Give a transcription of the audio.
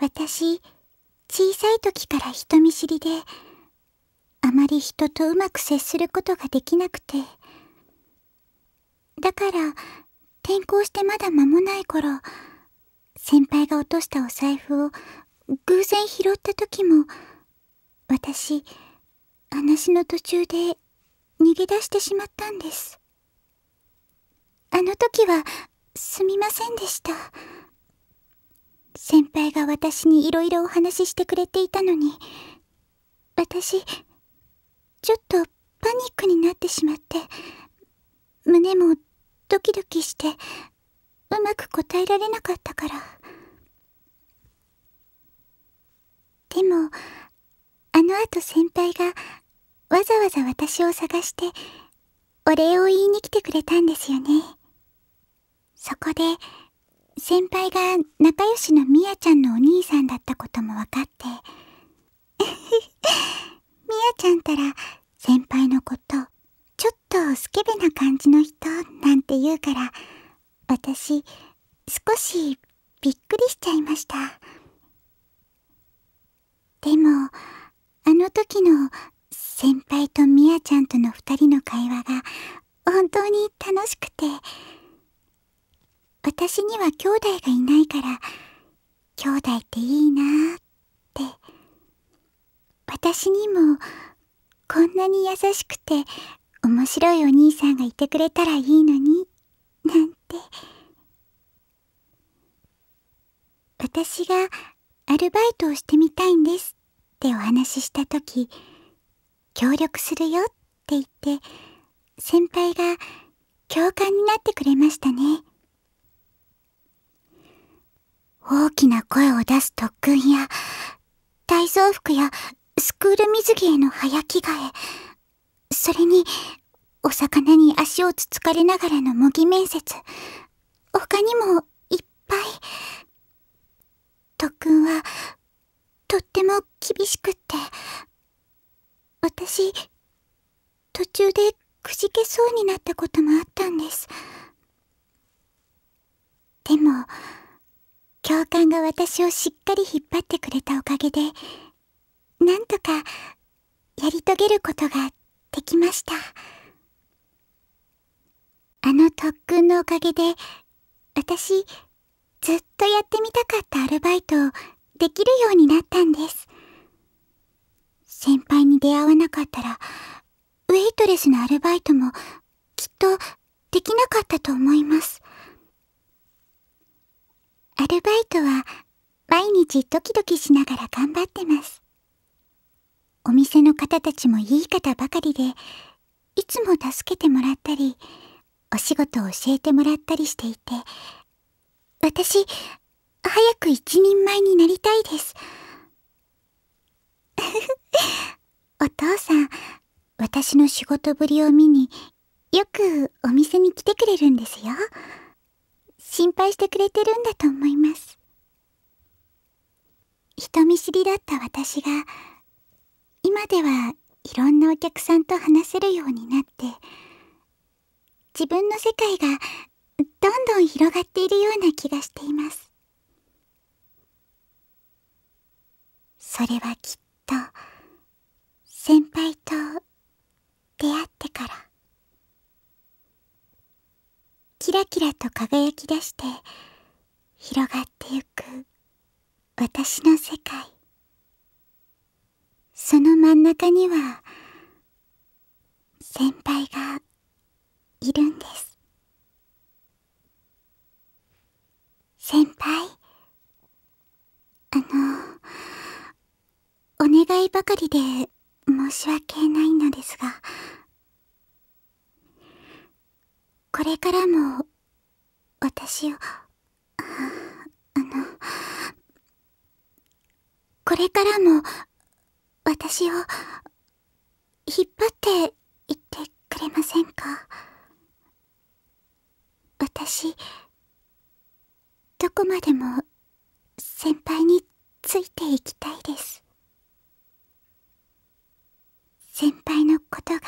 私小さい時から人見知りであまり人とうまく接することができなくてだから転校してまだ間もない頃先輩が落としたお財布を偶然拾った時も私話の途中で逃げ出してしまったんですあの時はすみませんでした。輩が私にいろいろお話ししてくれていたのに私ちょっとパニックになってしまって胸もドキドキしてうまく答えられなかったからでもあのあと先輩がわざわざ私を探してお礼を言いに来てくれたんですよねそこで先輩が仲良しのみやちゃんのお兄さんだったことも分かってみや ちゃんたら先輩のことちょっとスケベな感じの人なんて言うから私少しびっくりしちゃいましたでもあの時の先輩とみやちゃんとの2人の会話が本当に楽しくて。私には兄弟がいないから兄弟っていいなって私にもこんなに優しくて面白いお兄さんがいてくれたらいいのになんて私がアルバイトをしてみたいんですってお話しした時協力するよって言って先輩が共感になってくれましたね大きな声を出す特訓や、体操服やスクール水着への早着替え、それに、お魚に足をつつかれながらの模擬面接、他にもいっぱい。特訓は、とっても厳しくって、私、途中でくじけそうになったこともあったんです。でも、教官が私をしっかり引っ張ってくれたおかげでなんとかやり遂げることができましたあの特訓のおかげで私ずっとやってみたかったアルバイトをできるようになったんです先輩に出会わなかったらウェイトレスのアルバイトもきっとできなかったと思いますアルバイトは毎日ドキドキしながら頑張ってますお店の方たちもいい方ばかりでいつも助けてもらったりお仕事を教えてもらったりしていて私早く一人前になりたいです お父さん私の仕事ぶりを見によくお店に来てくれるんですよ。心配してくれてるんだと思います。人見知りだった私が、今ではいろんなお客さんと話せるようになって、自分の世界がどんどん広がっているような気がしています。それはきっと、先輩とキラと輝き出して広がってゆく私の世界その真ん中には先輩がいるんです先輩あのお願いばかりで申し訳ないのですがこれからも私をあのこれからも私を引っ張っていってくれませんか私どこまでも先輩についていきたいです先輩のことが